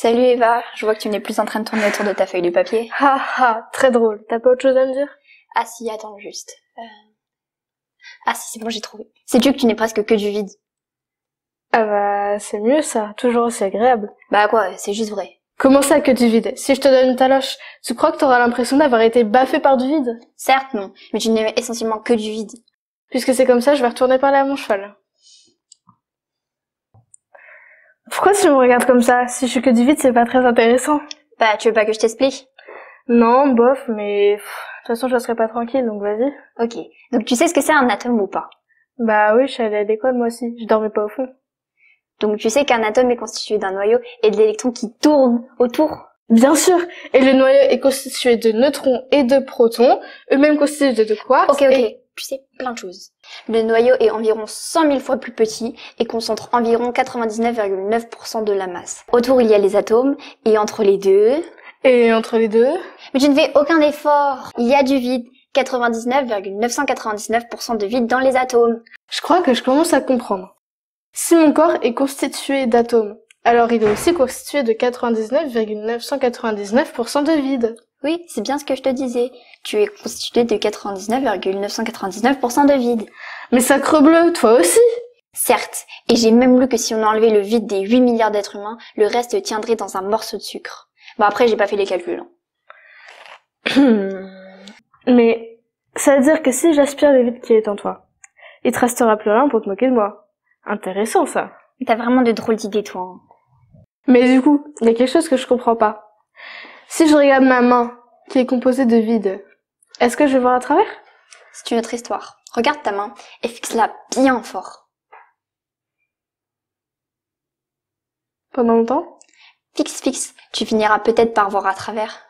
Salut Eva, je vois que tu n'es plus en train de tourner autour de ta feuille de papier. Ha ah, ha, ah, très drôle. T'as pas autre chose à me dire Ah si, attends juste. Euh, ah si, c'est bon, j'ai trouvé. Sais-tu que tu n'es presque que du vide Ah bah, c'est mieux ça, toujours aussi agréable. Bah quoi, c'est juste vrai. Comment ça que du vide Si je te donne ta loche, tu crois que t'auras l'impression d'avoir été baffé par du vide Certes non, mais tu n'es essentiellement que du vide. Puisque c'est comme ça, je vais retourner parler à mon cheval. Pourquoi tu me regardes comme ça Si je suis que du vide, c'est pas très intéressant. Bah, tu veux pas que je t'explique Non, bof, mais de toute façon, je serais pas tranquille, donc vas-y. Ok. Donc tu sais ce que c'est un atome ou pas Bah oui, je suis allée à l'école moi aussi. Je dormais pas au fond. Donc tu sais qu'un atome est constitué d'un noyau et de l'électron qui tourne autour Bien sûr. Et le noyau est constitué de neutrons et de protons, eux-mêmes constitués de quoi Ok, tu sais, plein de choses. Le noyau est environ 100 000 fois plus petit et concentre environ 99,9% de la masse. Autour, il y a les atomes et entre les deux... Et entre les deux Mais tu ne fais aucun effort. Il y a du vide. 99,999% de vide dans les atomes. Je crois que je commence à comprendre. Si mon corps est constitué d'atomes, alors il est aussi constitué de 99,999% de vide. Oui, c'est bien ce que je te disais. Tu es constitué de 99,999% de vide. Mais bleu, toi aussi Certes, et j'ai même lu que si on enlevait le vide des 8 milliards d'êtres humains, le reste tiendrait dans un morceau de sucre. bon, après, j'ai pas fait les calculs. Hein. Mais ça veut dire que si j'aspire le vide qui est en toi, il te restera plus rien pour te moquer de moi. Intéressant ça. T'as vraiment de drôles d'idées toi. Hein. Mais du coup, il y a quelque chose que je comprends pas. Si je regarde ma main, qui est composée de vide, est-ce que je vais voir à travers C'est une autre histoire. Regarde ta main et fixe-la bien fort. Pendant longtemps Fixe, fixe, tu finiras peut-être par voir à travers.